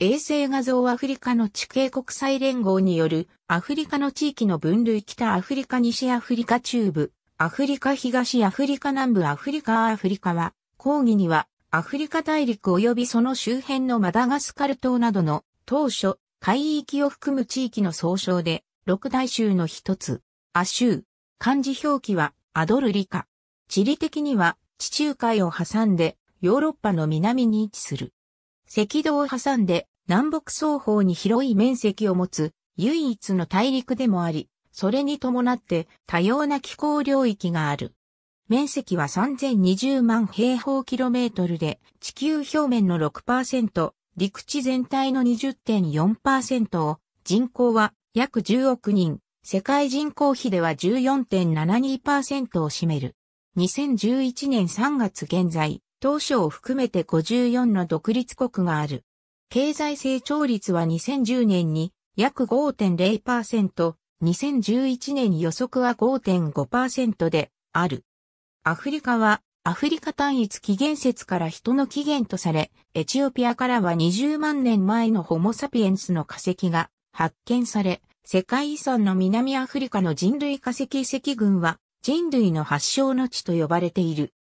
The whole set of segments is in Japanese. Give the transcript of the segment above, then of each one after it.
衛星画像アフリカの地形国際連合によるアフリカの地域の分類北アフリカ西アフリカ中部、アフリカ東アフリカ南部アフリカアフリカは、講義にはアフリカ大陸及びその周辺のマダガスカル島などの当初海域を含む地域の総称で六大州の一つ、ア州。漢字表記はアドルリカ。地理的には地中海を挟んでヨーロッパの南に位置する。赤道を挟んで南北双方に広い面積を持つ唯一の大陸でもあり、それに伴って多様な気候領域がある。面積は3020万平方キロメートルで、地球表面の6%、陸地全体の20.4%を、人口は約10億人、世界人口比では14.72%を占める。2011年3月現在、島初を含めて54の独立国がある。経済成長率は2010年に約5.0%、2011年予測は5.5%である。アフリカはアフリカ単一起源説から人の起源とされ、エチオピアからは20万年前のホモサピエンスの化石が発見され、世界遺産の南アフリカの人類化石遺跡群は人類の発祥の地と呼ばれている。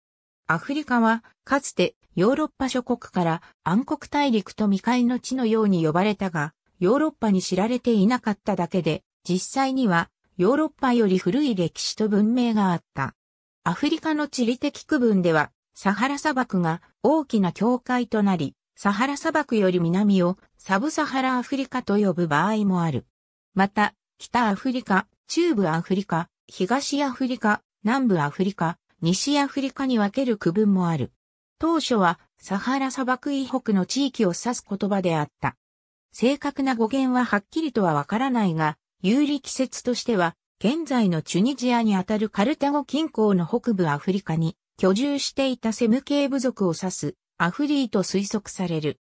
アフリカは、かつてヨーロッパ諸国から暗黒大陸と未開の地のように呼ばれたが、ヨーロッパに知られていなかっただけで、実際にはヨーロッパより古い歴史と文明があった。アフリカの地理的区分では、サハラ砂漠が大きな境界となり、サハラ砂漠より南をサブサハラアフリカと呼ぶ場合もある。また、北アフリカ、中部アフリカ、東アフリカ、南部アフリカ、西アフリカに分ける区分もある。当初はサハラ砂漠以北の地域を指す言葉であった。正確な語源ははっきりとはわからないが、有利季節としては、現在のチュニジアにあたるカルタゴ近郊の北部アフリカに居住していたセム系部族を指すアフリーと推測される。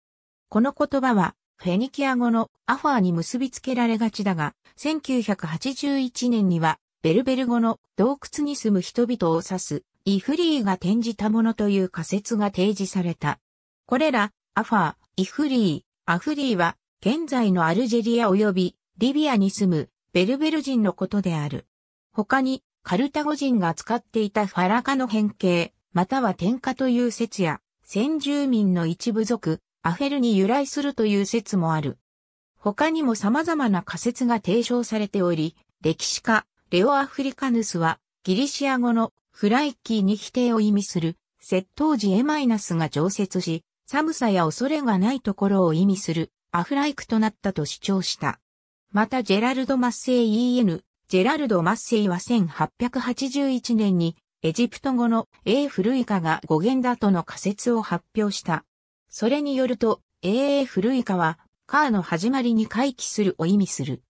この言葉はフェニキア語のアファーに結びつけられがちだが、1981年にはベルベル語の洞窟に住む人々を指すイフリーが転じたものという仮説が提示された。これら、アファー、イフリー、アフリーは、現在のアルジェリア及びリビアに住むベルベル人のことである。他に、カルタゴ人が使っていたファラカの変形、または天下という説や、先住民の一部族、アフェルに由来するという説もある。他にも様々な仮説が提唱されており、歴史家、レオ・アフリカヌスは、ギリシア語のフライキーに否定を意味する、窃盗時 A- が常設し、寒さや恐れがないところを意味する、アフライクとなったと主張した。またジェラルド・マッセイ EN、ジェラルド・マッセイは1881年に、エジプト語の A 古いかが語源だとの仮説を発表した。それによると、A 古いかは、カーの始まりに回帰するを意味する。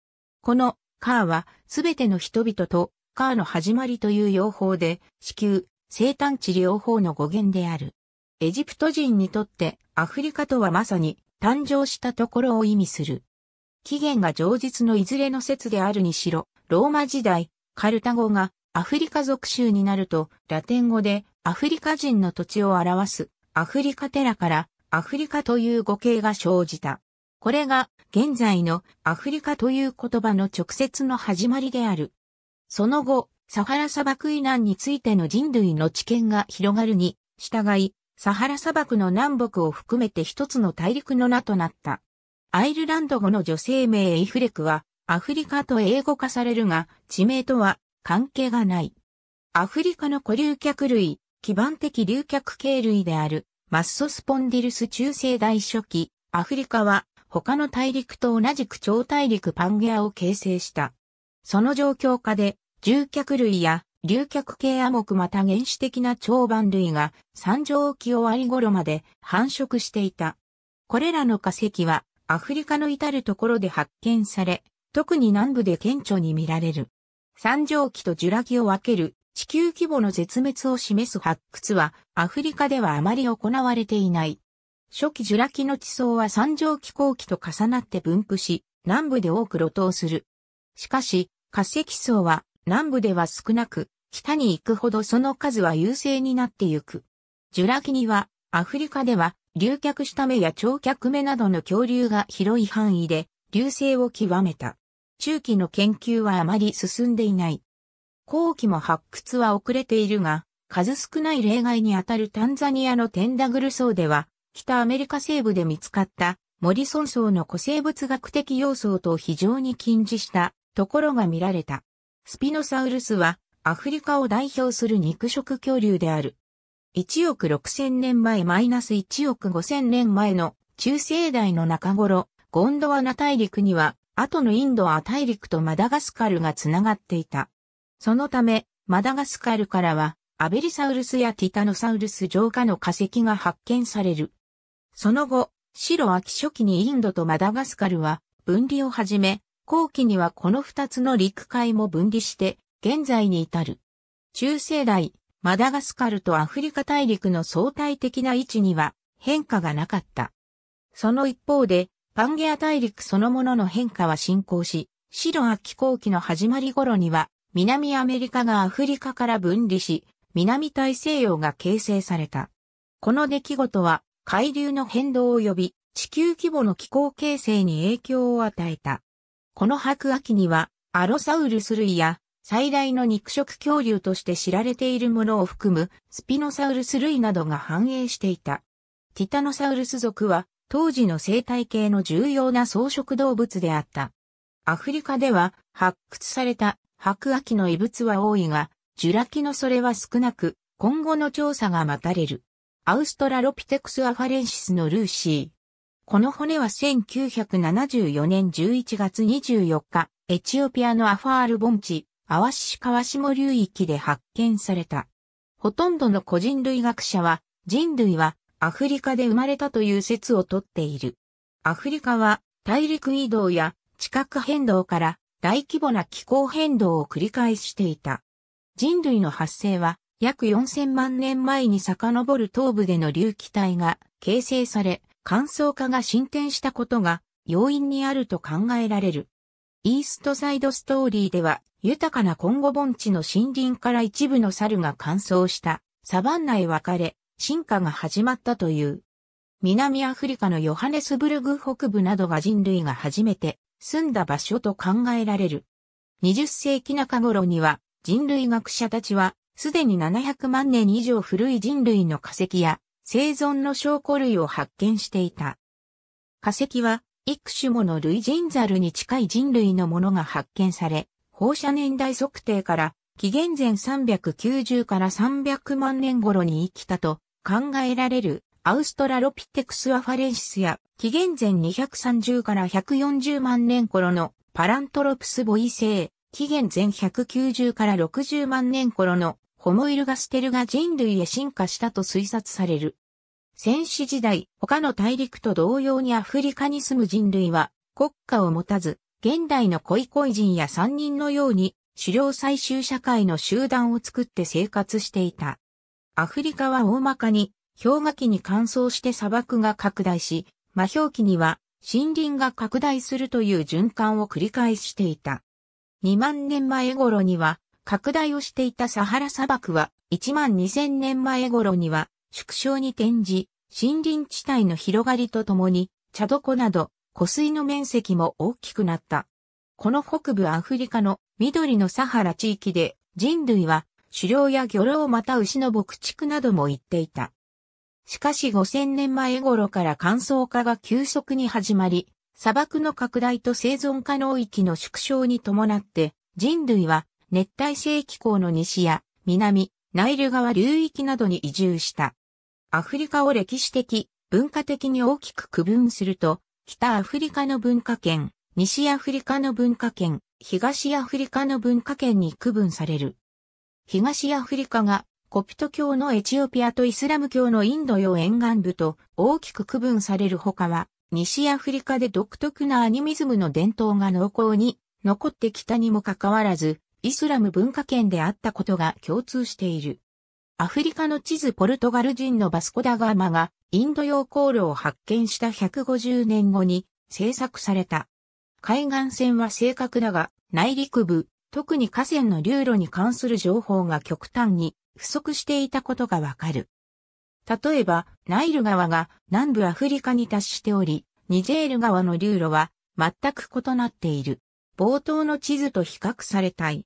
この、カーは、すべての人々とカーの始まりという用法で、子宮、生誕地療法の語源である。エジプト人にとってアフリカとはまさに誕生したところを意味する。起源が上述のいずれの説であるにしろ、ローマ時代、カルタ語がアフリカ属州になると、ラテン語でアフリカ人の土地を表すアフリカテラからアフリカという語形が生じた。これが現在のアフリカという言葉の直接の始まりである。その後、サハラ砂漠以南についての人類の知見が広がるに、従い、サハラ砂漠の南北を含めて一つの大陸の名となった。アイルランド語の女性名エイフレクは、アフリカと英語化されるが、地名とは関係がない。アフリカの古流脚類、基盤的流脚系類である、マッソスポンディルス中世代初期、アフリカは他の大陸と同じく超大陸パンゲアを形成した。その状況下で、獣脚類や竜脚系亜目また原始的な長板類が三条期終わり頃まで繁殖していた。これらの化石はアフリカの至るところで発見され、特に南部で顕著に見られる。三条期とジュラ紀を分ける地球規模の絶滅を示す発掘はアフリカではあまり行われていない。初期ジュラ紀の地層は三条期後期と重なって分布し、南部で多く露頭する。しかし、化石層は南部では少なく、北に行くほどその数は優勢になってゆく。ジュラ紀にはアフリカでは流脚した目や長脚目などの恐竜が広い範囲で流星を極めた。中期の研究はあまり進んでいない。後期も発掘は遅れているが、数少ない例外にあたるタンザニアのテンダグル層では、北アメリカ西部で見つかったモリソン層の古生物学的要素と非常に近似したところが見られた。スピノサウルスはアフリカを代表する肉食恐竜である。1億6000年前マイナス1億5000年前の中世代の中頃、ゴンドワナ大陸には、後のインドア大陸とマダガスカルがつながっていた。そのため、マダガスカルからは、アベリサウルスやティタノサウルス浄化の化石が発見される。その後、白秋初期にインドとマダガスカルは分離を始め、後期にはこの二つの陸海も分離して、現在に至る。中世代、マダガスカルとアフリカ大陸の相対的な位置には変化がなかった。その一方で、パンゲア大陸そのものの変化は進行し、シロア後期の始まり頃には、南アメリカがアフリカから分離し、南大西洋が形成された。この出来事は、海流の変動及び、地球規模の気候形成に影響を与えた。この白亜紀には、アロサウルス類や、最大の肉食恐竜として知られているものを含む、スピノサウルス類などが繁栄していた。ティタノサウルス族は、当時の生態系の重要な草食動物であった。アフリカでは、発掘された白亜紀の遺物は多いが、ジュラ紀のそれは少なく、今後の調査が待たれる。アウストラロピテクスアファレンシスのルーシー、この骨は1974年11月24日、エチオピアのアファール盆地、アワシシ川下流域で発見された。ほとんどの個人類学者は、人類はアフリカで生まれたという説をとっている。アフリカは大陸移動や地殻変動から大規模な気候変動を繰り返していた。人類の発生は約4000万年前に遡る東部での隆起帯が形成され、乾燥化が進展したことが要因にあると考えられる。イーストサイドストーリーでは豊かなコンゴ盆地の森林から一部の猿が乾燥したサバンナへ分かれ進化が始まったという。南アフリカのヨハネスブルグ北部などが人類が初めて住んだ場所と考えられる。20世紀中頃には人類学者たちはすでに700万年以上古い人類の化石や生存の証拠類を発見していた。化石は、幾種もの類人ザルに近い人類のものが発見され、放射年代測定から、紀元前390から300万年頃に生きたと考えられるアウストラロピテクスアファレンシスや紀元前230から140万年頃のパラントロプスボイ星、紀元前190から60万年頃のホモイルガステルが人類へ進化したと推察される。戦死時代、他の大陸と同様にアフリカに住む人類は国家を持たず、現代のコイコイ人や三人のように狩猟採集社会の集団を作って生活していた。アフリカは大まかに氷河期に乾燥して砂漠が拡大し、魔氷期には森林が拡大するという循環を繰り返していた。2万年前頃には拡大をしていたサハラ砂漠は1万2000年前頃には縮小に転じ、森林地帯の広がりとともに、茶床など湖水の面積も大きくなった。この北部アフリカの緑のサハラ地域で人類は狩猟や魚労また牛の牧畜なども行っていた。しかし5000年前頃から乾燥化が急速に始まり、砂漠の拡大と生存可能域の縮小に伴って人類は熱帯性気候の西や南、ナイル川流域などに移住した。アフリカを歴史的、文化的に大きく区分すると、北アフリカの文化圏、西アフリカの文化圏、東アフリカの文化圏に区分される。東アフリカがコピト教のエチオピアとイスラム教のインド洋沿岸部と大きく区分される他は、西アフリカで独特なアニミズムの伝統が濃厚に残ってきたにもかかわらず、イスラム文化圏であったことが共通している。アフリカの地図ポルトガル人のバスコダガーマがインド洋航路を発見した150年後に制作された。海岸線は正確だが内陸部、特に河川の流路に関する情報が極端に不足していたことがわかる。例えば、ナイル川が南部アフリカに達しており、ニジェール川の流路は全く異なっている。冒頭の地図と比較されたい。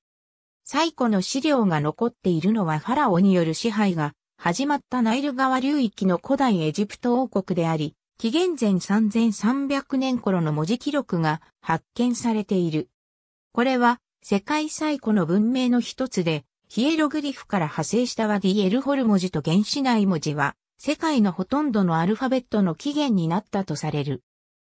最古の資料が残っているのはファラオによる支配が始まったナイル川流域の古代エジプト王国であり、紀元前3300年頃の文字記録が発見されている。これは世界最古の文明の一つで、ヒエログリフから派生したワディエルホル文字と原始内文字は、世界のほとんどのアルファベットの起源になったとされる。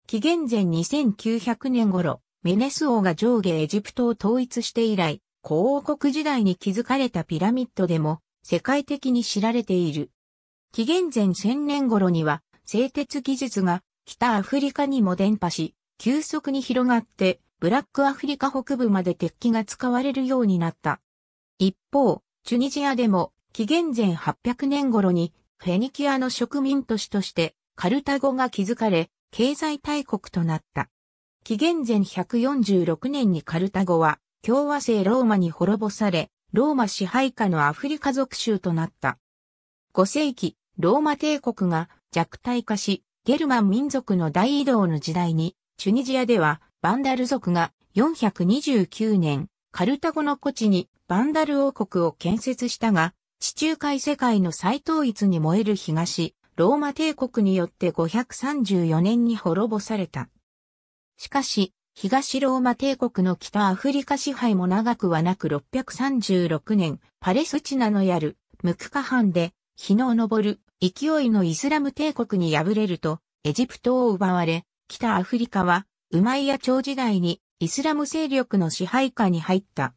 紀元前2900年頃、メネス王が上下エジプトを統一して以来、古王国時代に築かれたピラミッドでも世界的に知られている。紀元前1000年頃には製鉄技術が北アフリカにも伝播し、急速に広がってブラックアフリカ北部まで鉄器が使われるようになった。一方、チュニジアでも紀元前800年頃にフェニキアの植民都市としてカルタゴが築かれ、経済大国となった。紀元前146年にカルタゴは共和制ローマに滅ぼされ、ローマ支配下のアフリカ属州となった。5世紀、ローマ帝国が弱体化し、ゲルマン民族の大移動の時代に、チュニジアでは、バンダル族が429年、カルタゴの古地にバンダル王国を建設したが、地中海世界の再統一に燃える東、ローマ帝国によって534年に滅ぼされた。しかし、東ローマ帝国の北アフリカ支配も長くはなく636年、パレスチナのやる、ムクカ藩で、日の昇る、勢いのイスラム帝国に敗れると、エジプトを奪われ、北アフリカは、ウマイヤ朝時代に、イスラム勢力の支配下に入った。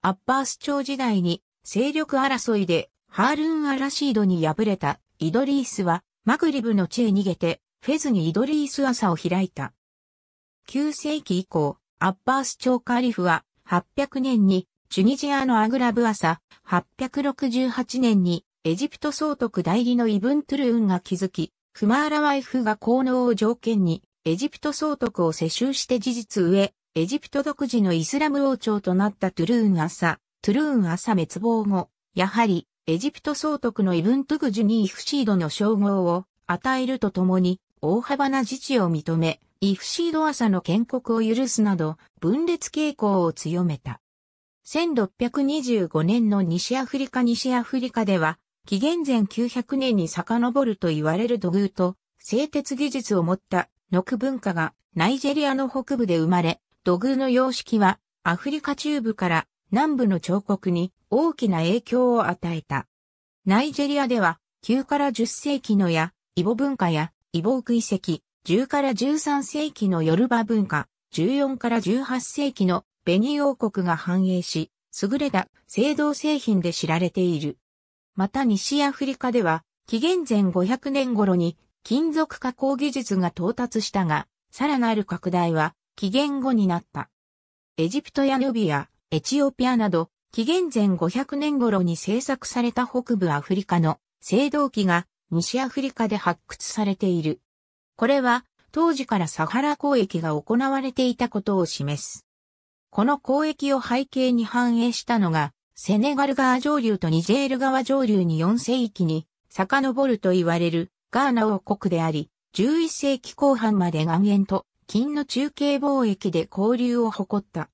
アッバース朝時代に、勢力争いで、ハールン・アラシードに敗れた、イドリースは、マグリブの地へ逃げて、フェズにイドリース朝を開いた。9世紀以降、アッバース朝カリフは800年にチュニジアのアグラブアサ、868年にエジプト総督代理のイブントゥルーンが築き、クマーラワイフが効能を条件にエジプト総督を世襲して事実上、エジプト独自のイスラム王朝となったトゥルーン朝、トゥルーン朝滅亡後、やはりエジプト総督のイブントゥグジュニーフシードの称号を与えるとともに大幅な自治を認め、イフシード朝の建国を許すなど分裂傾向を強めた。1625年の西アフリカ西アフリカでは、紀元前900年に遡ると言われる土偶と製鉄技術を持ったノク文化がナイジェリアの北部で生まれ、土偶の様式はアフリカ中部から南部の彫刻に大きな影響を与えた。ナイジェリアでは9から10世紀のや、イボ文化やイボウク遺跡、10から13世紀のヨルバ文化、14から18世紀のベニ王国が繁栄し、優れた製造製品で知られている。また西アフリカでは、紀元前500年頃に金属加工技術が到達したが、さらなる拡大は紀元後になった。エジプトやヌビア、エチオピアなど、紀元前500年頃に製作された北部アフリカの製造機が西アフリカで発掘されている。これは当時からサハラ交易が行われていたことを示す。この交易を背景に反映したのが、セネガル川上流とニジェール川上流に4世紀に遡ると言われるガーナ王国であり、11世紀後半まで岩塩と金の中継貿易で交流を誇った。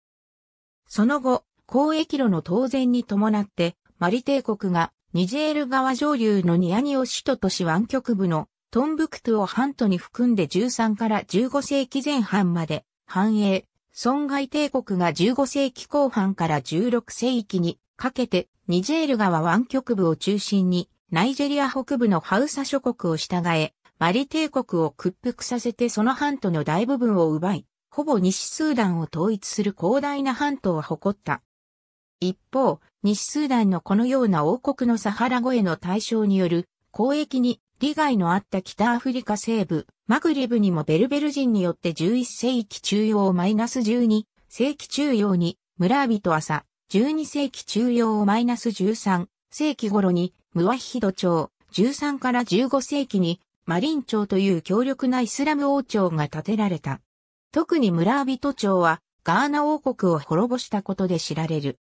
その後、交易路の当然に伴って、マリ帝国がニジェール川上流のニアニオ首都都市湾局部のトンブクトゥを半島に含んで13から15世紀前半まで繁栄、損害帝国が15世紀後半から16世紀にかけてニジェール川湾局部を中心にナイジェリア北部のハウサ諸国を従え、マリ帝国を屈服させてその半島の大部分を奪い、ほぼ西スーダンを統一する広大な半島を誇った。一方、西スーダンのこのような王国のサハラ越えの対象による交易に利害のあった北アフリカ西部、マグリブにもベルベル人によって11世紀中央マイナス12世紀中央に村人朝、12世紀中央マイナス13世紀頃にムワヒド朝、13から15世紀にマリン朝という強力なイスラム王朝が建てられた。特に村人朝はガーナ王国を滅ぼしたことで知られる。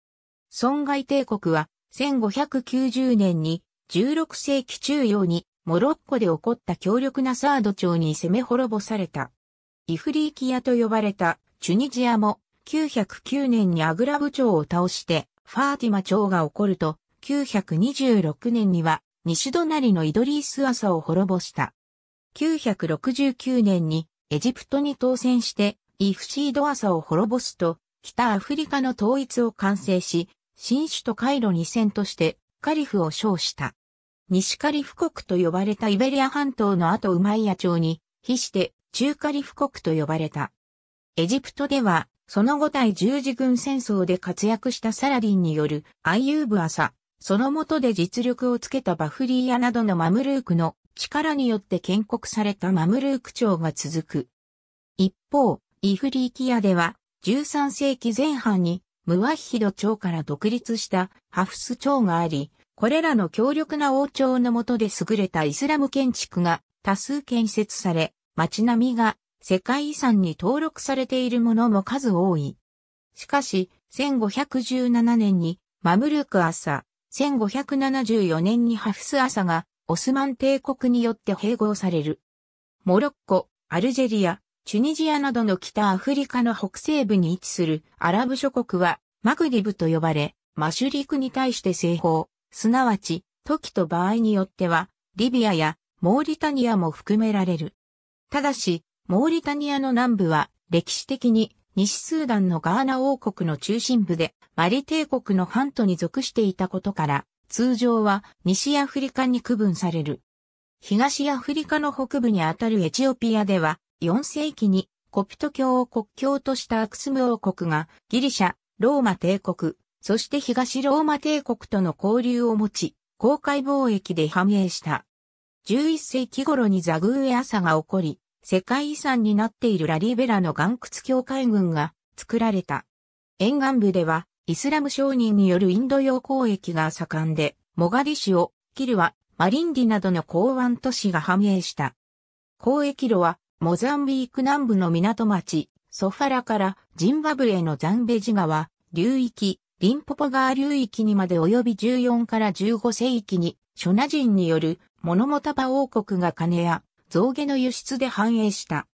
損害帝国は1590年に16世紀中央にモロッコで起こった強力なサード朝に攻め滅ぼされた。イフリーキアと呼ばれたチュニジアも909年にアグラブ長を倒してファーティマ朝が起こると926年には西隣のイドリース朝を滅ぼした。969年にエジプトに当選してイフシード朝を滅ぼすと北アフリカの統一を完成し、新首都カイロに遷としてカリフを称した。西カリフ国と呼ばれたイベリア半島の後ウマイヤ朝に、比して中カリフ国と呼ばれた。エジプトでは、その後対十字軍戦争で活躍したサラディンによるアイユーブアサ、その下で実力をつけたバフリーヤなどのマムルークの力によって建国されたマムルーク朝が続く。一方、イフリーキアでは13世紀前半にムワヒド朝から独立したハフス朝があり、これらの強力な王朝の下で優れたイスラム建築が多数建設され、街並みが世界遺産に登録されているものも数多い。しかし、1517年にマムルク朝、1574年にハフス朝がオスマン帝国によって併合される。モロッコ、アルジェリア、チュニジアなどの北アフリカの北西部に位置するアラブ諸国はマグリブと呼ばれ、マシュリクに対して西方、すなわち、時と場合によっては、リビアやモーリタニアも含められる。ただし、モーリタニアの南部は歴史的に西スーダンのガーナ王国の中心部でマリ帝国の半島に属していたことから、通常は西アフリカに区分される。東アフリカの北部にあたるエチオピアでは、4世紀にコピト教を国教としたアクスム王国がギリシャ、ローマ帝国、そして東ローマ帝国との交流を持ち、公海貿易で繁栄した。11世紀頃にザグーエ朝が起こり、世界遺産になっているラリベラの岩窟境界群が作られた。沿岸部では、イスラム商人によるインド洋交易が盛んで、モガディシオ、キルワ、マリンディなどの港湾都市が繁栄した。交易路は、モザンビーク南部の港町、ソファラからジンバブエのザンベジ川、流域、リンポポ川流域にまで及び14から15世紀に、諸那人による、モノモタパ王国が金や、象牙の輸出で繁栄した。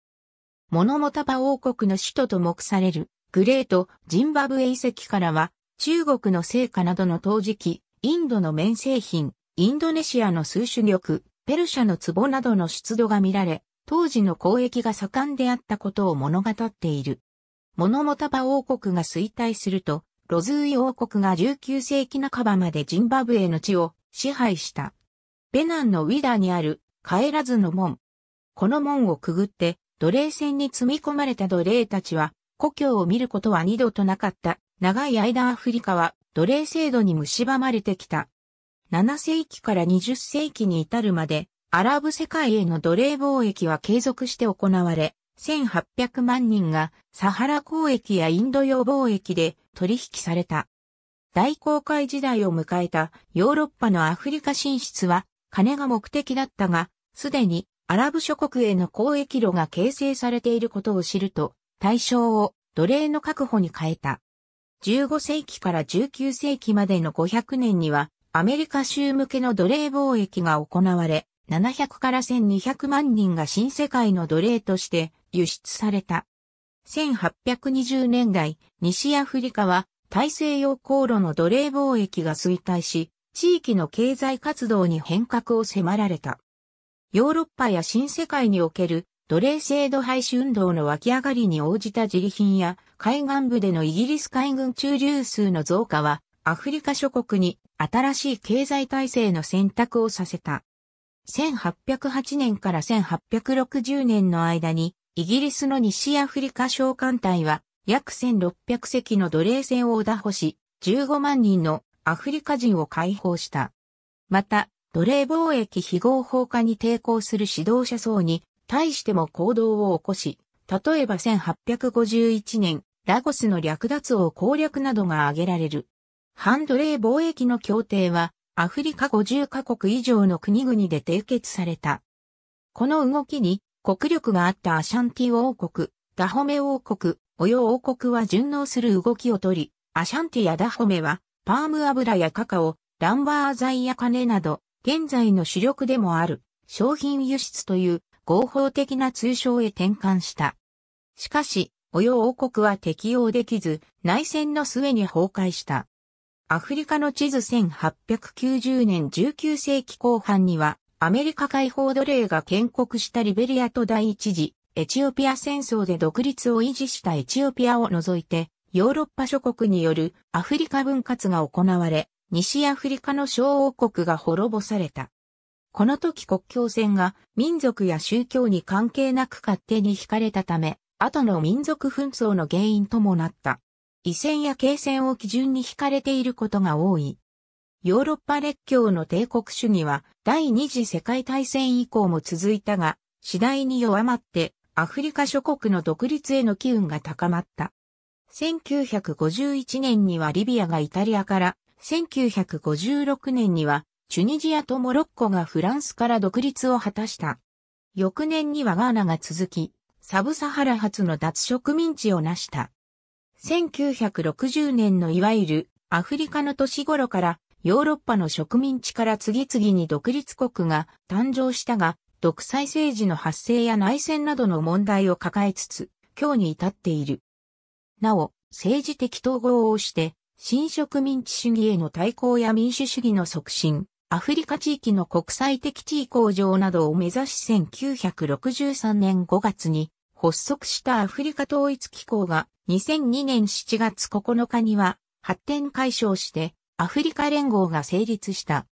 モノモタパ王国の首都と目される、グレート・ジンバブエ遺跡からは、中国の聖火などの陶磁器、インドの綿製品、インドネシアの数種玉、ペルシャの壺などの出土が見られ、当時の交易が盛んであったことを物語っている。モノモタパ王国が衰退すると、ロズーイ王国が19世紀半ばまでジンバブエの地を支配した。ベナンのウィダーにある帰らずの門。この門をくぐって奴隷船に積み込まれた奴隷たちは故郷を見ることは二度となかった。長い間アフリカは奴隷制度に蝕まれてきた。7世紀から20世紀に至るまでアラブ世界への奴隷貿易は継続して行われ、1800万人がサハラ交易やインド洋貿易で取引された。大航海時代を迎えたヨーロッパのアフリカ進出は金が目的だったが、すでにアラブ諸国への交易路が形成されていることを知ると、対象を奴隷の確保に変えた。15世紀から19世紀までの500年には、アメリカ州向けの奴隷貿易が行われ、700から1200万人が新世界の奴隷として輸出された。1820年代、西アフリカは大西洋航路の奴隷貿易が衰退し、地域の経済活動に変革を迫られた。ヨーロッパや新世界における奴隷制度廃止運動の湧き上がりに応じた自利品や海岸部でのイギリス海軍駐留数の増加はアフリカ諸国に新しい経済体制の選択をさせた。1808年から1860年の間に、イギリスの西アフリカ召艦隊は、約1600隻の奴隷船を打破し、15万人のアフリカ人を解放した。また、奴隷貿易非合法化に抵抗する指導者層に対しても行動を起こし、例えば1851年、ラゴスの略奪を攻略などが挙げられる。反奴隷貿易の協定は、アフリカ50カ国以上の国々で締結された。この動きに国力があったアシャンティ王国、ダホメ王国、オヨ王国は順応する動きをとり、アシャンティやダホメはパーム油やカカオ、ランバー材や金など、現在の主力でもある商品輸出という合法的な通称へ転換した。しかし、オヨ王国は適用できず、内戦の末に崩壊した。アフリカの地図1890年19世紀後半には、アメリカ解放奴隷が建国したリベリアと第一次、エチオピア戦争で独立を維持したエチオピアを除いて、ヨーロッパ諸国によるアフリカ分割が行われ、西アフリカの小王国が滅ぼされた。この時国境線が民族や宗教に関係なく勝手に引かれたため、後の民族紛争の原因ともなった。緯線や経線を基準に引かれていることが多い。ヨーロッパ列強の帝国主義は第二次世界大戦以降も続いたが、次第に弱まってアフリカ諸国の独立への機運が高まった。1951年にはリビアがイタリアから、1956年にはチュニジアとモロッコがフランスから独立を果たした。翌年にはガーナが続き、サブサハラ発の脱植民地を成した。1960年のいわゆるアフリカの年頃からヨーロッパの植民地から次々に独立国が誕生したが、独裁政治の発生や内戦などの問題を抱えつつ、今日に至っている。なお、政治的統合をして、新植民地主義への対抗や民主主義の促進、アフリカ地域の国際的地位向上などを目指し1963年5月に発足したアフリカ統一機構が2002年7月9日には発展解消してアフリカ連合が成立した。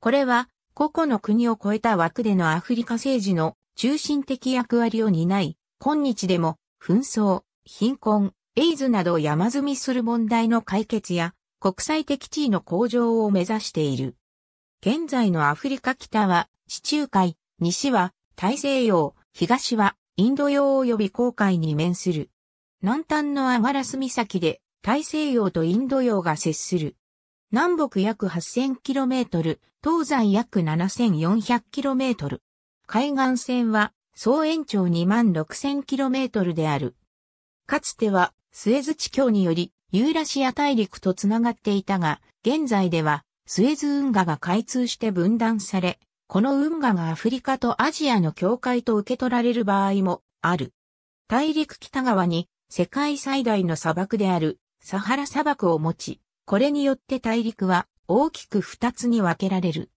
これは個々の国を超えた枠でのアフリカ政治の中心的役割を担い、今日でも紛争、貧困、エイズなどを山積みする問題の解決や国際的地位の向上を目指している。現在のアフリカ北は地中海、西は大西洋、東はインド洋及び航海に面する。南端のアガラス岬で大西洋とインド洋が接する。南北約 8000km、東西約 7400km。海岸線は総延長 26000km である。かつてはスエズ地境によりユーラシア大陸とつながっていたが、現在ではスエズ運河が開通して分断され、この運河がアフリカとアジアの境界と受け取られる場合もある。大陸北側に世界最大の砂漠であるサハラ砂漠を持ち、これによって大陸は大きく二つに分けられる。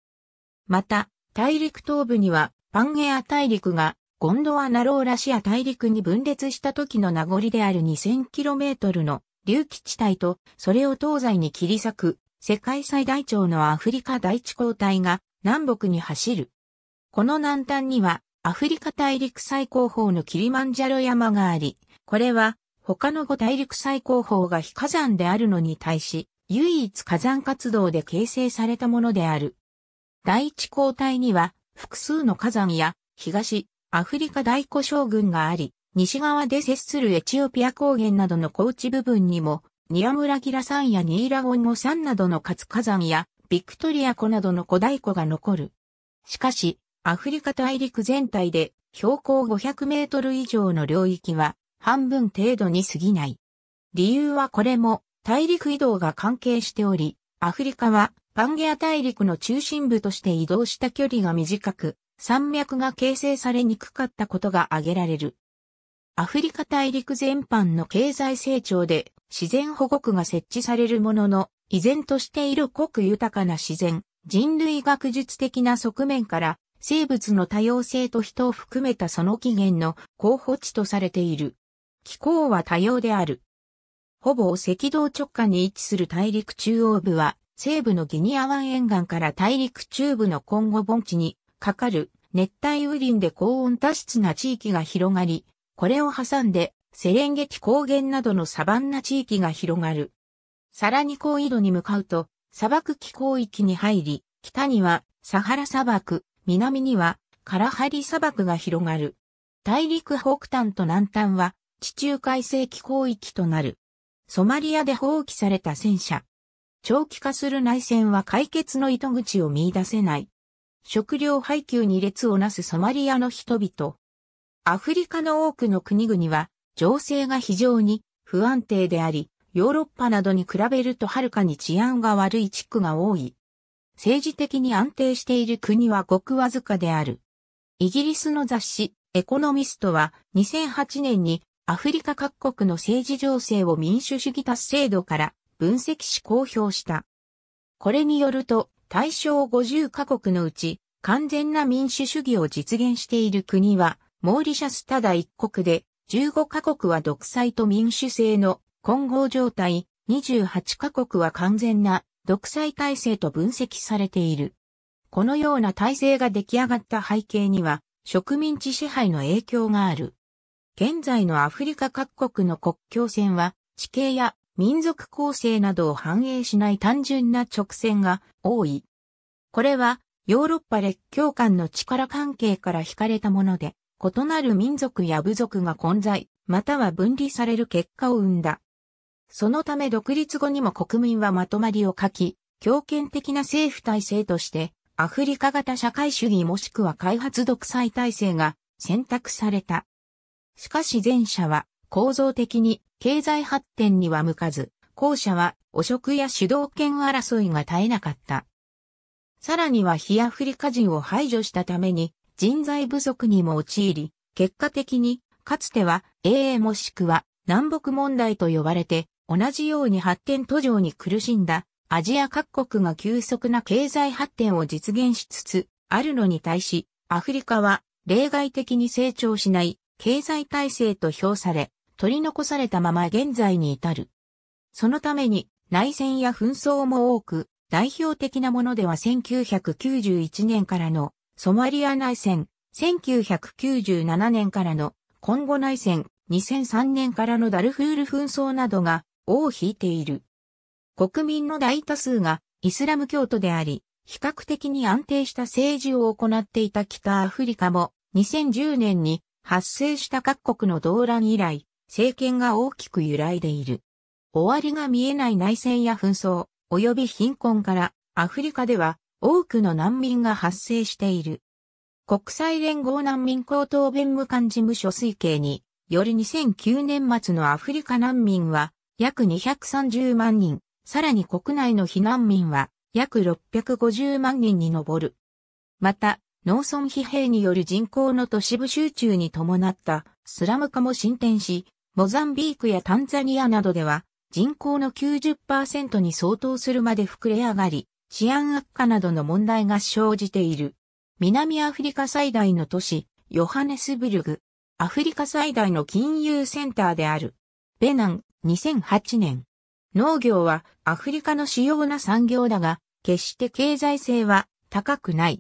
また、大陸東部にはパンゲア大陸がゴンドワナローラシア大陸に分裂した時の名残である 2000km の隆起地帯と、それを東西に切り裂く世界最大長のアフリカ大地交代が南北に走る。この南端にはアフリカ大陸最高峰のキリマンジャロ山があり、これは他の5大陸最高峰が非火山であるのに対し、唯一火山活動で形成されたものである。第一交代には複数の火山や東アフリカ大古将軍があり、西側で接するエチオピア高原などの高地部分にも、ニアムラキラ山やニーラゴンゴ山などの活火山やビクトリア湖などの古代湖が残る。しかし、アフリカ大陸全体で標高500メートル以上の領域は半分程度に過ぎない。理由はこれも大陸移動が関係しており、アフリカはパンゲア大陸の中心部として移動した距離が短く、山脈が形成されにくかったことが挙げられる。アフリカ大陸全般の経済成長で自然保護区が設置されるものの、依然としている濃く豊かな自然、人類学術的な側面から、生物の多様性と人を含めたその起源の候補地とされている。気候は多様である。ほぼ赤道直下に位置する大陸中央部は、西部のギニア湾沿岸から大陸中部のコンゴ盆地にかかる熱帯雨林で高温多湿な地域が広がり、これを挟んでセレンゲテ高原などのサバンナ地域が広がる。さらに高緯度に向かうと、砂漠気候域に入り、北にはサハラ砂漠、南にはカラハリ砂漠が広がる。大陸北端と南端は地中海性気候域となる。ソマリアで放棄された戦車。長期化する内戦は解決の糸口を見出せない。食料配給に列をなすソマリアの人々。アフリカの多くの国々は情勢が非常に不安定であり、ヨーロッパなどに比べるとはるかに治安が悪い地区が多い。政治的に安定している国はごくわずかである。イギリスの雑誌、エコノミストは2008年にアフリカ各国の政治情勢を民主主義達成度から分析し公表した。これによると、対象50カ国のうち、完全な民主主義を実現している国は、モーリシャスただ一国で、15カ国は独裁と民主制の混合状態、28カ国は完全な独裁体制と分析されている。このような体制が出来上がった背景には、植民地支配の影響がある。現在のアフリカ各国の国境線は、地形や民族構成などを反映しない単純な直線が多い。これは、ヨーロッパ列強間の力関係から引かれたもので、異なる民族や部族が混在、または分離される結果を生んだ。そのため独立後にも国民はまとまりを書き、強権的な政府体制として、アフリカ型社会主義もしくは開発独裁体制が選択された。しかし前者は構造的に経済発展には向かず、後者は汚職や主導権争いが絶えなかった。さらには非アフリカ人を排除したために人材不足にも陥り、結果的にかつては AA もしくは南北問題と呼ばれて同じように発展途上に苦しんだアジア各国が急速な経済発展を実現しつつあるのに対し、アフリカは例外的に成長しない経済体制と評され、取り残されたまま現在に至る。そのために内戦や紛争も多く、代表的なものでは1991年からのソマリア内戦、1997年からのコンゴ内戦、2003年からのダルフール紛争などが尾を引いている。国民の大多数がイスラム教徒であり、比較的に安定した政治を行っていた北アフリカも2010年に発生した各国の動乱以来、政権が大きく揺らいでいる。終わりが見えない内戦や紛争、及び貧困からアフリカでは多くの難民が発生している。国際連合難民高等弁務官事務所推計により2009年末のアフリカ難民は約230万人、さらに国内の避難民は約650万人に上る。また、農村疲弊による人口の都市部集中に伴ったスラム化も進展し、モザンビークやタンザニアなどでは人口の90%に相当するまで膨れ上がり、治安悪化などの問題が生じている。南アフリカ最大の都市、ヨハネスブルグ。アフリカ最大の金融センターである。ベナン、2008年。農業はアフリカの主要な産業だが、決して経済性は高くない。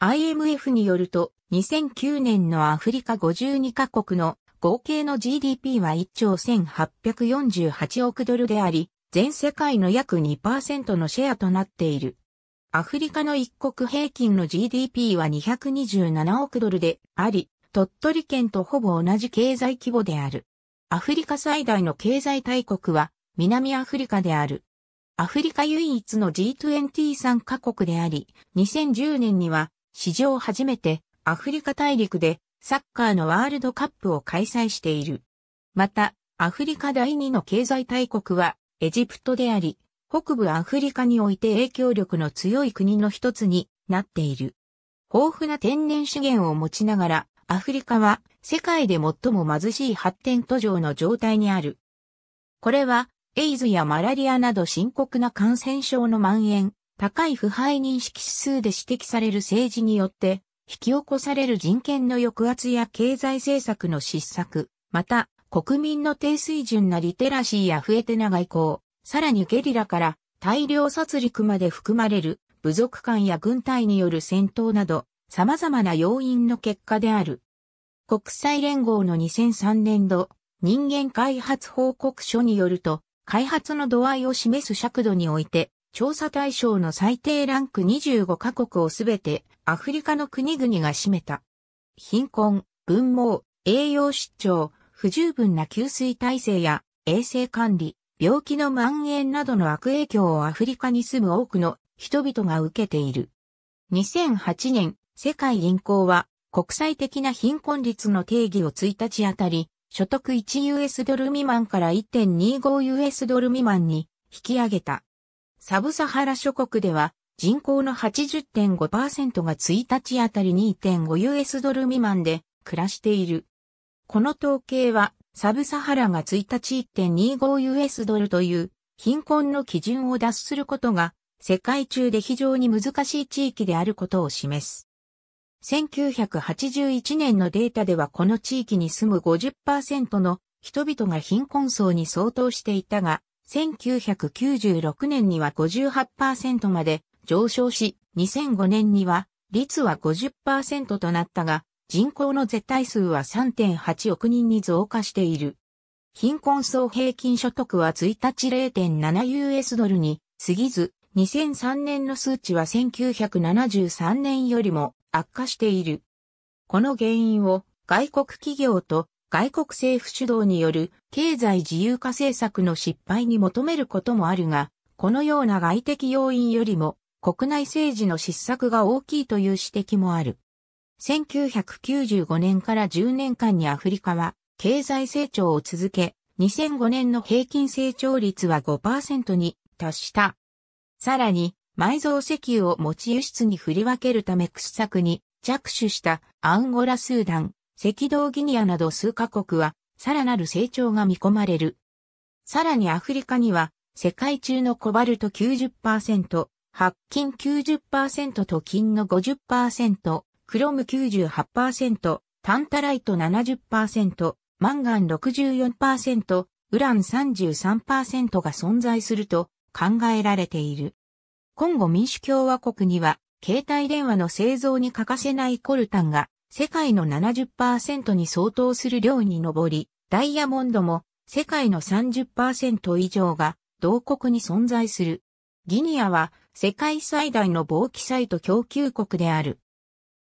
IMF によると、2009年のアフリカ52カ国の合計の GDP は1兆1848億ドルであり、全世界の約2%のシェアとなっている。アフリカの一国平均の GDP は227億ドルであり、鳥取県とほぼ同じ経済規模である。アフリカ最大の経済大国は南アフリカである。アフリカ唯一の G20 参加国であり、2010年には史上初めてアフリカ大陸でサッカーのワールドカップを開催している。また、アフリカ第二の経済大国はエジプトであり、北部アフリカにおいて影響力の強い国の一つになっている。豊富な天然資源を持ちながら、アフリカは世界で最も貧しい発展途上の状態にある。これは、エイズやマラリアなど深刻な感染症の蔓延、高い腐敗認識指数で指摘される政治によって、引き起こされる人権の抑圧や経済政策の失策、また、国民の低水準なリテラシーや増えて長い行、さらにゲリラから大量殺戮まで含まれる部族間や軍隊による戦闘など様々な要因の結果である。国際連合の2003年度人間開発報告書によると、開発の度合いを示す尺度において、調査対象の最低ランク25カ国をすべてアフリカの国々が占めた。貧困、文盲、栄養失調、不十分な給水体制や衛生管理、病気の蔓延などの悪影響をアフリカに住む多くの人々が受けている。2008年世界銀行は国際的な貧困率の定義を1日あたり、所得 1US ドル未満から 1.25US ドル未満に引き上げた。サブサハラ諸国では人口の80.5%が1日あたり 2.5US ドル未満で暮らしている。この統計はサブサハラが1日 1.25US ドルという貧困の基準を脱することが世界中で非常に難しい地域であることを示す。1981年のデータではこの地域に住む50%の人々が貧困層に相当していたが、1996年には58%まで上昇し、2005年には率は50%となったが、人口の絶対数は3.8億人に増加している。貧困層平均所得は1日 0.7US ドルに過ぎず、2003年の数値は1973年よりも悪化している。この原因を外国企業と外国政府主導による経済自由化政策の失敗に求めることもあるが、このような外的要因よりも国内政治の失策が大きいという指摘もある。1995年から10年間にアフリカは経済成長を続け、2005年の平均成長率は5%に達した。さらに埋蔵石油を持ち輸出に振り分けるため掘削に着手したアンゴラスーダン、赤道ギニアなど数カ国はさらなる成長が見込まれる。さらにアフリカには世界中のコバルト90%、白金90%と金の50%、クロム98%、タンタライト70%、マンガン64%、ウラン33%が存在すると考えられている。コンゴ民主共和国には、携帯電話の製造に欠かせないコルタンが、世界の70%に相当する量に上り、ダイヤモンドも世界の30%以上が同国に存在する。ギニアは世界最大の貿易サイト供給国である。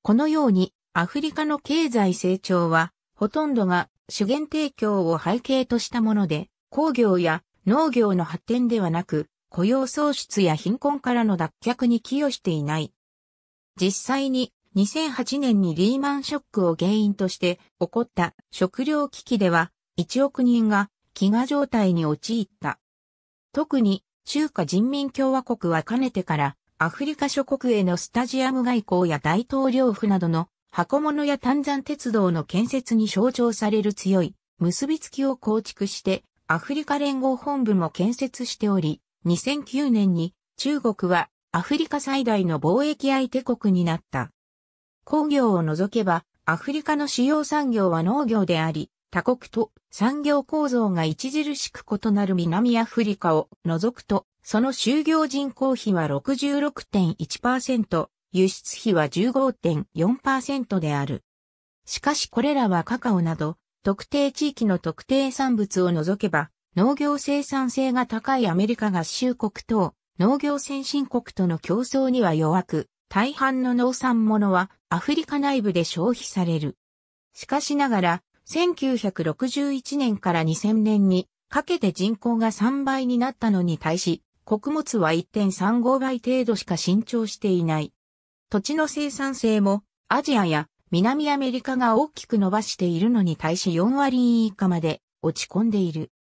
このようにアフリカの経済成長はほとんどが資源提供を背景としたもので工業や農業の発展ではなく雇用創出や貧困からの脱却に寄与していない。実際に2008年にリーマンショックを原因として起こった食糧危機では1億人が飢餓状態に陥った。特に中華人民共和国はかねてからアフリカ諸国へのスタジアム外交や大統領府などの箱物や炭山鉄道の建設に象徴される強い結びつきを構築してアフリカ連合本部も建設しており、2009年に中国はアフリカ最大の貿易相手国になった。工業を除けばアフリカの主要産業は農業であり、他国と産業構造が著しく異なる南アフリカを除くと、その就業人口比は66.1%、輸出比は15.4%である。しかしこれらはカカオなど、特定地域の特定産物を除けば、農業生産性が高いアメリカ合衆国等、農業先進国との競争には弱く、大半の農産物はアフリカ内部で消費される。しかしながら、1961年から2000年にかけて人口が3倍になったのに対し、穀物は1.35倍程度しか伸長していない。土地の生産性もアジアや南アメリカが大きく伸ばしているのに対し4割以下まで落ち込んでいる。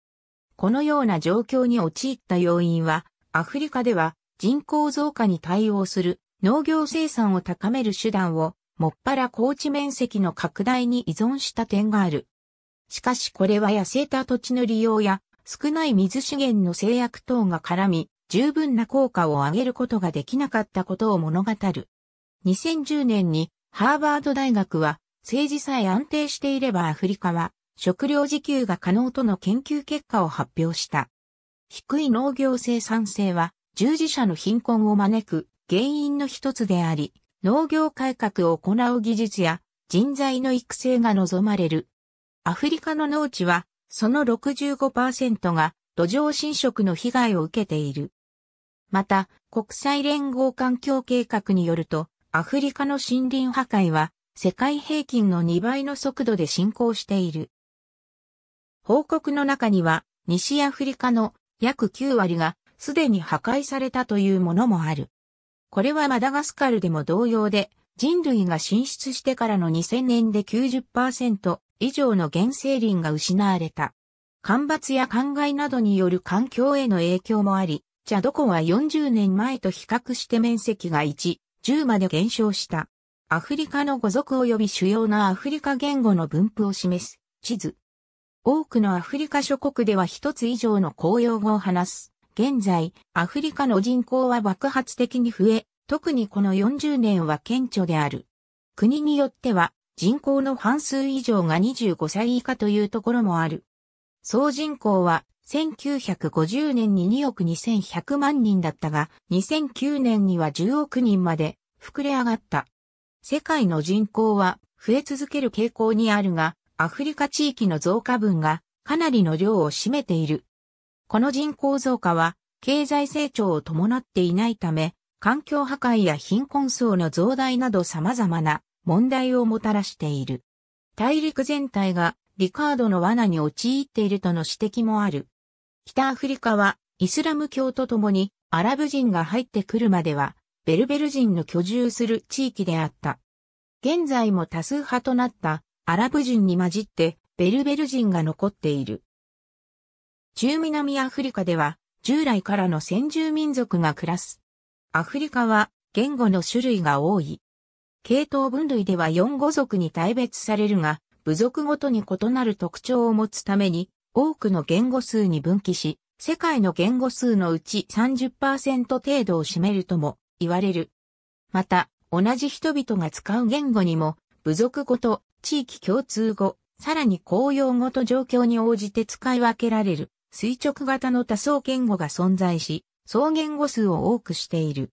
このような状況に陥った要因は、アフリカでは人口増加に対応する農業生産を高める手段を、もっぱら高地面積の拡大に依存した点がある。しかしこれは痩せた土地の利用や少ない水資源の制約等が絡み、十分な効果を上げることができなかったことを物語る。2010年にハーバード大学は政治さえ安定していればアフリカは食料自給が可能との研究結果を発表した。低い農業生産性は従事者の貧困を招く原因の一つであり、農業改革を行う技術や人材の育成が望まれる。アフリカの農地はその65%が土壌侵食の被害を受けている。また、国際連合環境計画によると、アフリカの森林破壊は世界平均の2倍の速度で進行している。報告の中には、西アフリカの約9割がすでに破壊されたというものもある。これはマダガスカルでも同様で、人類が進出してからの2000年で90%以上の原生林が失われた。干ばつや灌漑などによる環境への影響もあり、チャドコは40年前と比較して面積が1、10まで減少した。アフリカの語族及び主要なアフリカ言語の分布を示す地図多くのアフリカ諸国では一つ以上の公用語を話す。現在、アフリカの人口は爆発的に増え、特にこの40年は顕著である。国によっては、人口の半数以上が25歳以下というところもある。総人口は1950年に2億2100万人だったが、2009年には10億人まで膨れ上がった。世界の人口は増え続ける傾向にあるが、アフリカ地域の増加分がかなりの量を占めている。この人口増加は経済成長を伴っていないため、環境破壊や貧困層の増大など様々な問題をもたらしている。大陸全体がリカードの罠に陥っているとの指摘もある。北アフリカはイスラム教とともにアラブ人が入ってくるまではベルベル人の居住する地域であった。現在も多数派となったアラブ人に混じってベルベル人が残っている。中南アフリカでは従来からの先住民族が暮らす。アフリカは言語の種類が多い。系統分類では4語族に大別されるが、部族ごとに異なる特徴を持つために、多くの言語数に分岐し、世界の言語数のうち30%程度を占めるとも言われる。また、同じ人々が使う言語にも、部族ごと地域共通語、さらに公用語と状況に応じて使い分けられる垂直型の多層言語が存在し、総言語数を多くしている。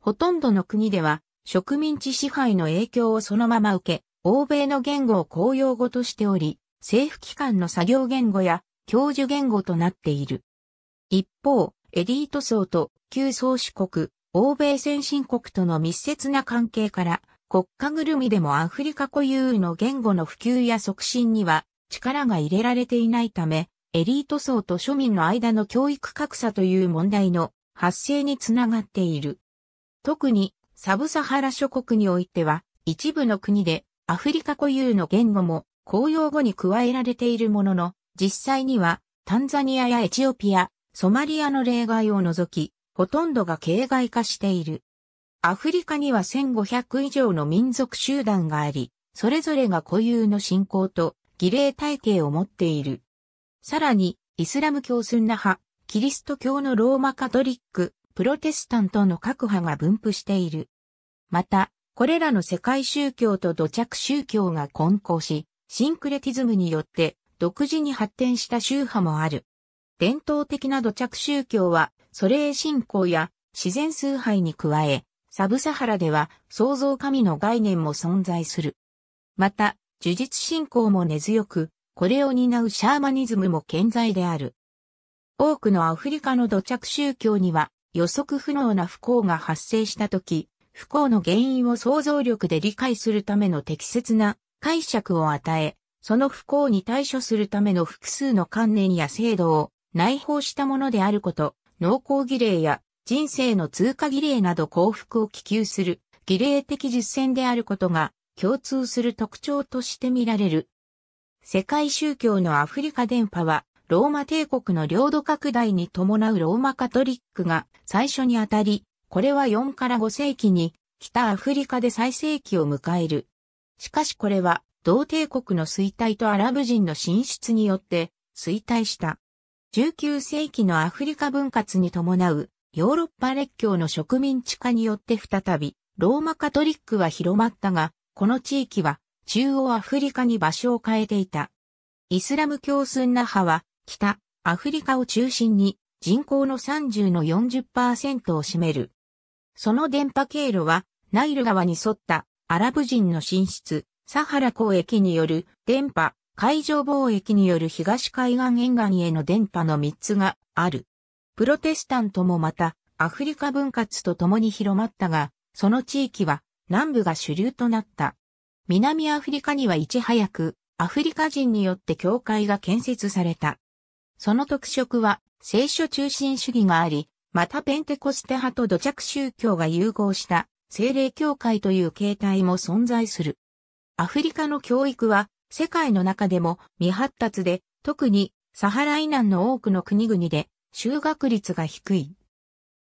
ほとんどの国では植民地支配の影響をそのまま受け、欧米の言語を公用語としており、政府機関の作業言語や教授言語となっている。一方、エリート層と旧宗主国、欧米先進国との密接な関係から、国家ぐるみでもアフリカ固有の言語の普及や促進には力が入れられていないため、エリート層と庶民の間の教育格差という問題の発生につながっている。特にサブサハラ諸国においては一部の国でアフリカ固有の言語も公用語に加えられているものの実際にはタンザニアやエチオピア、ソマリアの例外を除きほとんどが形骸化している。アフリカには1500以上の民族集団があり、それぞれが固有の信仰と儀礼体系を持っている。さらに、イスラム教スンナ派、キリスト教のローマカトリック、プロテスタントの各派が分布している。また、これらの世界宗教と土着宗教が混交し、シンクレティズムによって独自に発展した宗派もある。伝統的な土着宗教は、祖霊信仰や自然崇拝に加え、サブサハラでは創造神の概念も存在する。また、呪術信仰も根強く、これを担うシャーマニズムも健在である。多くのアフリカの土着宗教には予測不能な不幸が発生した時、不幸の原因を想像力で理解するための適切な解釈を与え、その不幸に対処するための複数の観念や制度を内包したものであること、濃厚儀礼や人生の通過儀礼など幸福を希求する儀礼的実践であることが共通する特徴として見られる。世界宗教のアフリカ伝播はローマ帝国の領土拡大に伴うローマカトリックが最初にあたり、これは4から5世紀に北アフリカで最盛期を迎える。しかしこれは同帝国の衰退とアラブ人の進出によって衰退した。19世紀のアフリカ分割に伴うヨーロッパ列強の植民地化によって再び、ローマカトリックは広まったが、この地域は中央アフリカに場所を変えていた。イスラム教スンナ派は、北、アフリカを中心に人口の30の40%を占める。その電波経路は、ナイル川に沿ったアラブ人の進出、サハラ交易による電波、海上貿易による東海岸沿岸への電波の3つがある。プロテスタントもまた、アフリカ分割とともに広まったが、その地域は南部が主流となった。南アフリカにはいち早く、アフリカ人によって教会が建設された。その特色は、聖書中心主義があり、またペンテコステ派と土着宗教が融合した精霊教会という形態も存在する。アフリカの教育は世界の中でも未発達で、特にサハラナ南の多くの国々で就学率が低い。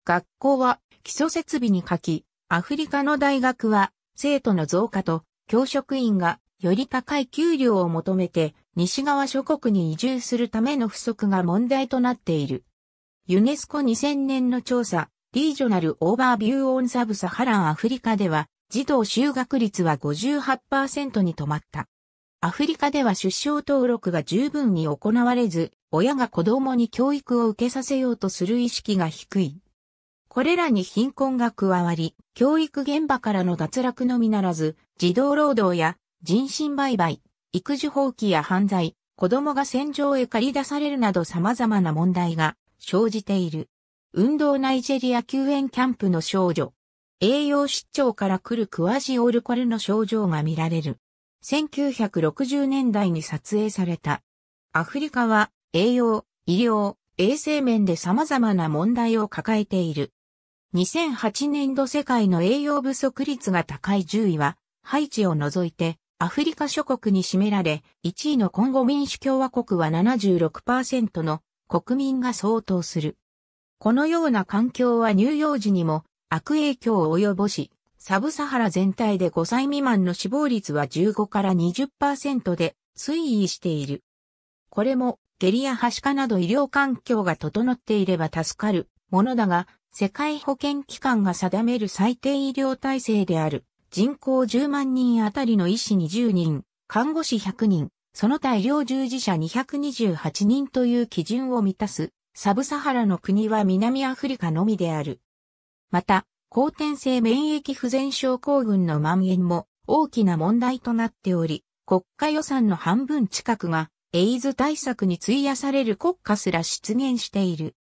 学校は基礎設備に書き、アフリカの大学は生徒の増加と教職員がより高い給料を求めて西側諸国に移住するための不足が問題となっている。ユネスコ2000年の調査、リージョナルオーバービューオンサブサハランアフリカでは児童就学率は58%に止まった。アフリカでは出生登録が十分に行われず、親が子供に教育を受けさせようとする意識が低い。これらに貧困が加わり、教育現場からの脱落のみならず、児童労働や人身売買、育児放棄や犯罪、子供が戦場へ駆り出されるなど様々な問題が生じている。運動ナイジェリア救援キャンプの少女。栄養失調から来るクワジオルコルの症状が見られる。1960年代に撮影された。アフリカは栄養、医療、衛生面で様々な問題を抱えている。2008年度世界の栄養不足率が高い10位は、ハイチを除いてアフリカ諸国に占められ、1位のコンゴ民主共和国は76%の国民が相当する。このような環境は乳幼児にも悪影響を及ぼし、サブサハラ全体で5歳未満の死亡率は15から20%で推移している。これも下痢やはしかなど医療環境が整っていれば助かるものだが、世界保健機関が定める最低医療体制である人口10万人あたりの医師20人、看護師100人、その他医療従事者228人という基準を満たすサブサハラの国は南アフリカのみである。また、後天性免疫不全症候群の蔓延も大きな問題となっており、国家予算の半分近くがエイズ対策に費やされる国家すら出現している。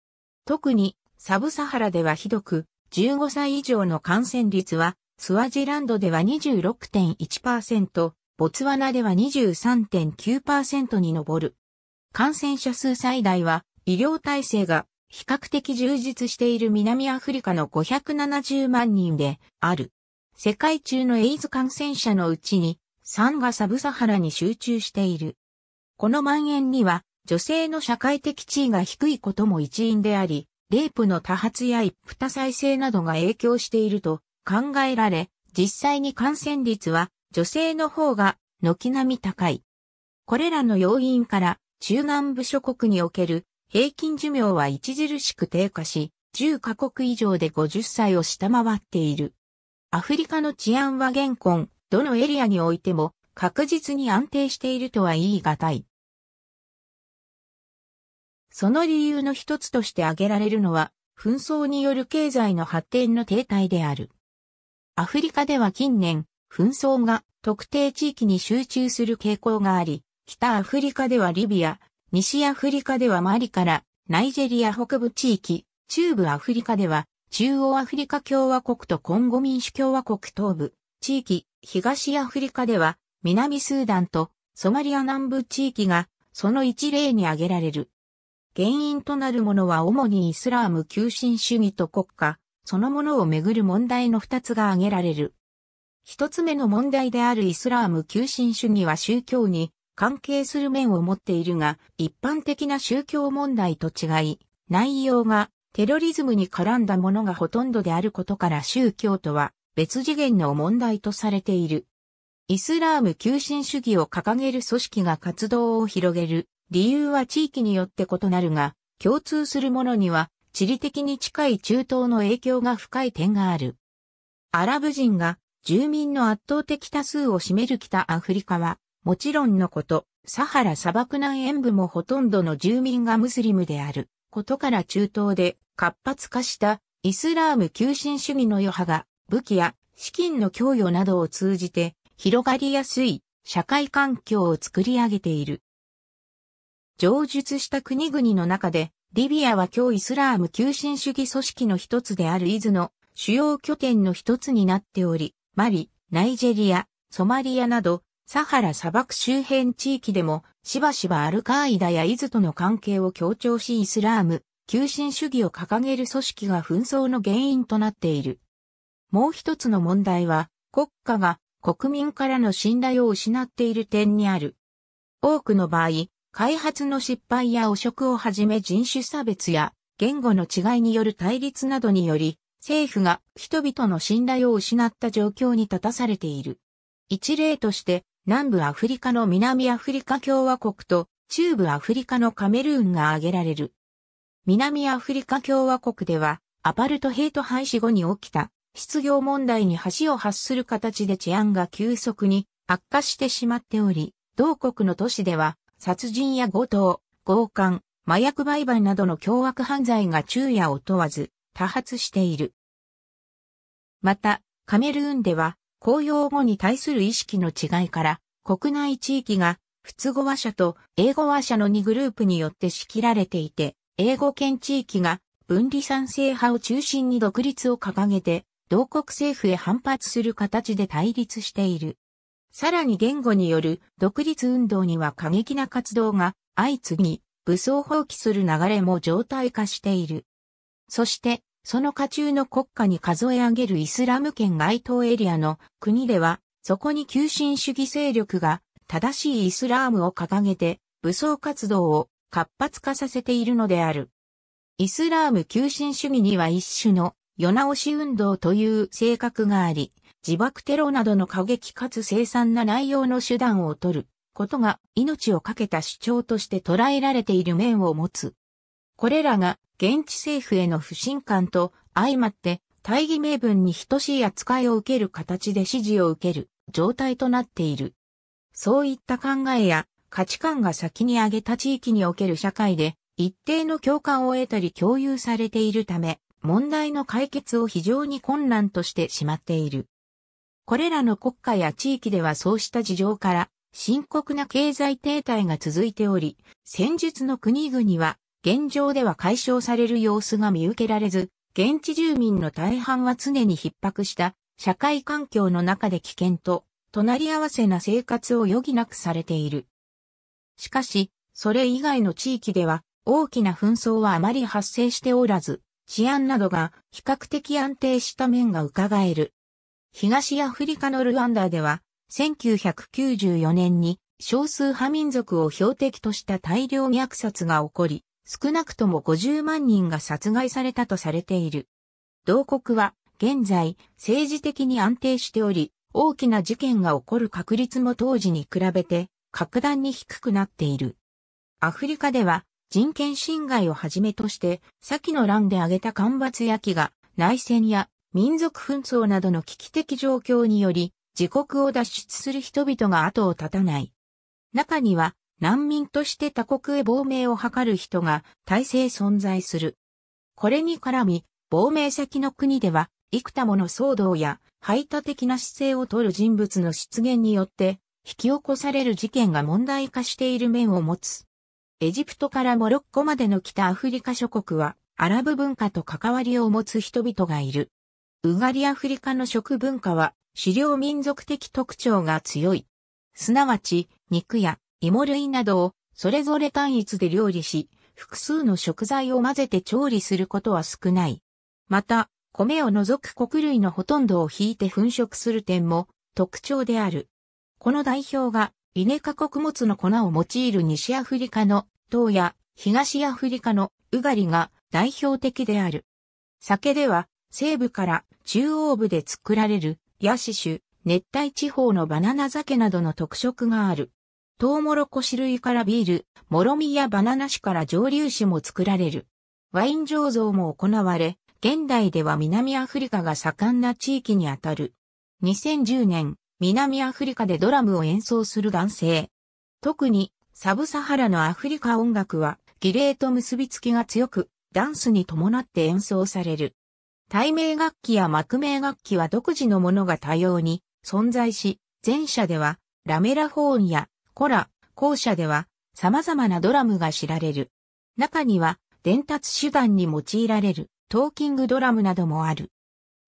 特にサブサハラではひどく、15歳以上の感染率は、スワジランドでは26.1%、ボツワナでは23.9%に上る。感染者数最大は医療体制が比較的充実している南アフリカの570万人である。世界中のエイズ感染者のうちに3がサブサハラに集中している。この蔓延には女性の社会的地位が低いことも一因であり、レイプの多発や一夫多妻制などが影響していると考えられ、実際に感染率は女性の方が軒並み高い。これらの要因から中南部諸国における平均寿命は著しく低下し、10カ国以上で50歳を下回っている。アフリカの治安は現今、どのエリアにおいても確実に安定しているとは言い難い。その理由の一つとして挙げられるのは、紛争による経済の発展の停滞である。アフリカでは近年、紛争が特定地域に集中する傾向があり、北アフリカではリビア、西アフリカではマリから、ナイジェリア北部地域、中部アフリカでは、中央アフリカ共和国とコンゴ民主共和国東部、地域、東アフリカでは、南スーダンとソマリア南部地域が、その一例に挙げられる。原因となるものは主にイスラーム急進主義と国家、そのものをめぐる問題の二つが挙げられる。一つ目の問題であるイスラーム急進主義は宗教に関係する面を持っているが、一般的な宗教問題と違い、内容がテロリズムに絡んだものがほとんどであることから宗教とは別次元の問題とされている。イスラーム急進主義を掲げる組織が活動を広げる理由は地域によって異なるが、共通するものには地理的に近い中東の影響が深い点がある。アラブ人が住民の圧倒的多数を占める北アフリカはもちろんのこと、サハラ砂漠南沿部もほとんどの住民がムスリムであることから中東で活発化したイスラーム急進主義の余波が武器や資金の供与などを通じて広がりやすい社会環境を作り上げている。上述した国々の中でリビアは今日イスラーム急進主義組織の一つであるイズの主要拠点の一つになっており、マリ、ナイジェリア、ソマリアなどサハラ砂漠周辺地域でも、しばしばアルカーイダやイズとの関係を強調しイスラーム、急進主義を掲げる組織が紛争の原因となっている。もう一つの問題は、国家が国民からの信頼を失っている点にある。多くの場合、開発の失敗や汚職をはじめ人種差別や言語の違いによる対立などにより、政府が人々の信頼を失った状況に立たされている。一例として、南部アフリカの南アフリカ共和国と中部アフリカのカメルーンが挙げられる。南アフリカ共和国では、アパルトヘイト廃止後に起きた失業問題に橋を発する形で治安が急速に悪化してしまっており、同国の都市では殺人や強盗、強姦、麻薬売買などの凶悪犯罪が昼夜を問わず多発している。また、カメルーンでは公用語に対する意識の違いから、国内地域が、通語話者と英語話者の2グループによって仕切られていて、英語圏地域が分離賛成派を中心に独立を掲げて、同国政府へ反発する形で対立している。さらに言語による独立運動には過激な活動が相次ぎ、武装放棄する流れも常態化している。そして、その下中の国家に数え上げるイスラム圏該当エリアの国では、そこに急進主義勢力が正しいイスラームを掲げて武装活動を活発化させているのである。イスラーム急進主義には一種の世直し運動という性格があり、自爆テロなどの過激かつ凄惨な内容の手段を取ることが命を懸けた主張として捉えられている面を持つ。これらが現地政府への不信感と相まって大義名分に等しい扱いを受ける形で支持を受ける状態となっている。そういった考えや価値観が先に挙げた地域における社会で一定の共感を得たり共有されているため、問題の解決を非常に困難としてしまっている。これらの国家や地域ではそうした事情から深刻な経済停滞が続いており、戦術の国々は現状では解消される様子が見受けられず、現地住民の大半は常に逼迫した社会環境の中で危険と隣り合わせな生活を余儀なくされている。しかし、それ以外の地域では大きな紛争はあまり発生しておらず、治安などが比較的安定した面が伺える。東アフリカのルワンダでは、1994年に少数派民族を標的とした大量虐殺が起こり、少なくとも50万人が殺害されたとされている。同国は現在政治的に安定しており、大きな事件が起こる確率も当時に比べて格段に低くなっている。アフリカでは人権侵害をはじめとして先の乱で挙げた干ばつや飢餓、内戦や民族紛争などの危機的状況により自国を脱出する人々が後を絶たない。中には難民として他国へ亡命を図る人が大勢存在する。これに絡み、亡命先の国では、幾多もの騒動や排他的な姿勢をとる人物の出現によって、引き起こされる事件が問題化している面を持つ。エジプトからモロッコまでの北アフリカ諸国は、アラブ文化と関わりを持つ人々がいる。ウガリアフリカの食文化は、狩猟民族的特徴が強い。すなわち、肉や芋類などをそれぞれ単一で料理し、複数の食材を混ぜて調理することは少ない。また、米を除く穀類のほとんどを引いて粉食する点も特徴である。この代表が、イネ科穀物の粉を用いる西アフリカの糖や東アフリカのウガリが代表的である。酒では西部から中央部で作られるヤシ種、熱帯地方のバナナ酒などの特色がある。トウモロコシ類からビール、もろみやバナナ種から蒸留酒も作られる。ワイン醸造も行われ、現代では南アフリカが盛んな地域にあたる。2010年、南アフリカでドラムを演奏する男性。特に、サブサハラのアフリカ音楽は、儀礼と結びつきが強く、ダンスに伴って演奏される。対名楽器や幕名楽器は独自のものが多様に存在し、前者ではラメラホーンやコラ、校舎では様々なドラムが知られる。中には伝達手段に用いられるトーキングドラムなどもある。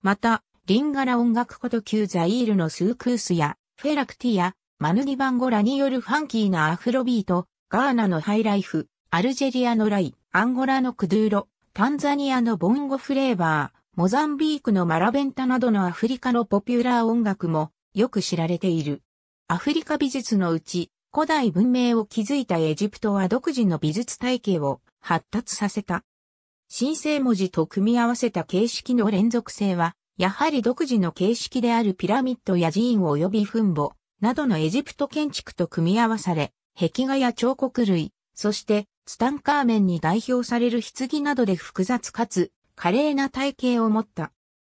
また、リンガラ音楽こと旧ザイールのスークースやフェラクティア、マヌディバンゴラによるファンキーなアフロビート、ガーナのハイライフ、アルジェリアのライ、アンゴラのクドゥーロ、タンザニアのボンゴフレーバー、モザンビークのマラベンタなどのアフリカのポピュラー音楽もよく知られている。アフリカ美術のうち古代文明を築いたエジプトは独自の美術体系を発達させた。神聖文字と組み合わせた形式の連続性は、やはり独自の形式であるピラミッドや寺院及び墳墓などのエジプト建築と組み合わされ、壁画や彫刻類、そしてツタンカーメンに代表される棺などで複雑かつ華麗な体型を持った。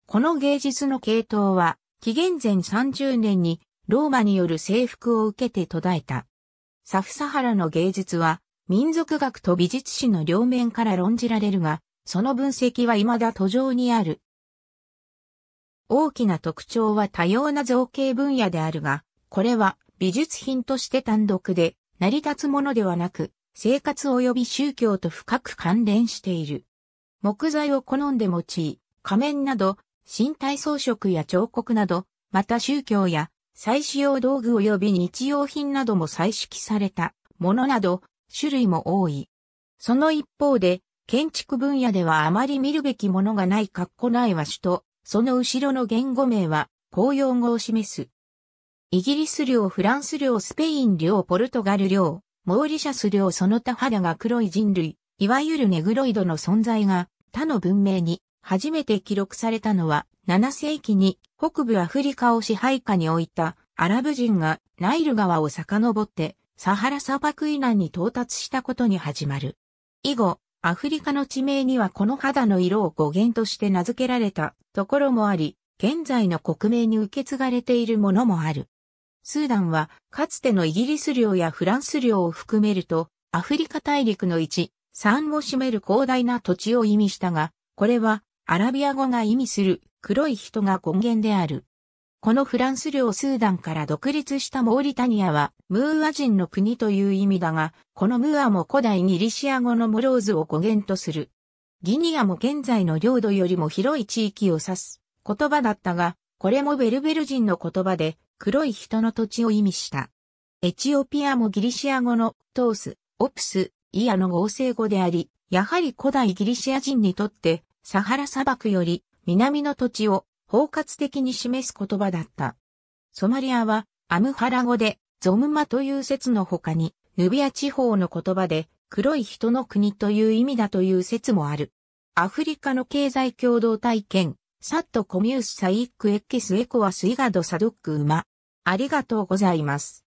この芸術の系統は、紀元前30年にローマによる征服を受けて途絶えた。サフサハラの芸術は、民族学と美術史の両面から論じられるが、その分析は未だ途上にある。大きな特徴は多様な造形分野であるが、これは美術品として単独で成り立つものではなく、生活及び宗教と深く関連している。木材を好んで用い、仮面など、身体装飾や彫刻など、また宗教や再使用道具及び日用品なども採識されたものなど種類も多い。その一方で、建築分野ではあまり見るべきものがない括弧内は首と、その後ろの言語名は公用語を示す。イギリス領、フランス領、スペイン領、ポルトガル領、モーリシャス領その他肌が黒い人類、いわゆるネグロイドの存在が他の文明に初めて記録されたのは、7世紀に北部アフリカを支配下に置いたアラブ人がナイル川を遡ってサハラ砂漠以南に到達したことに始まる。以後、アフリカの地名にはこの肌の色を語源として名付けられたところもあり、現在の国名に受け継がれているものもある。スーダンは、かつてのイギリス領やフランス領を含めると、アフリカ大陸の1、3を占める広大な土地を意味したが、これはアラビア語が意味する黒い人が根源である。このフランス領スーダンから独立したモーリタニアはムーア人の国という意味だが、このムーアも古代ギリシア語のモローズを語源とする。ギニアも現在の領土よりも広い地域を指す言葉だったが、これもベルベル人の言葉で黒い人の土地を意味した。エチオピアもギリシア語のトース、オプス、イアの合成語であり、やはり古代ギリシア人にとってサハラ砂漠より南の土地を包括的に示す言葉だった。ソマリアはアムハラ語でゾムマという説の他に、ヌビア地方の言葉で黒い人の国という意味だという説もある。アフリカの経済共同体験、サットコミュースサイックエッケスエコアスイガドサドック馬。ありがとうございます。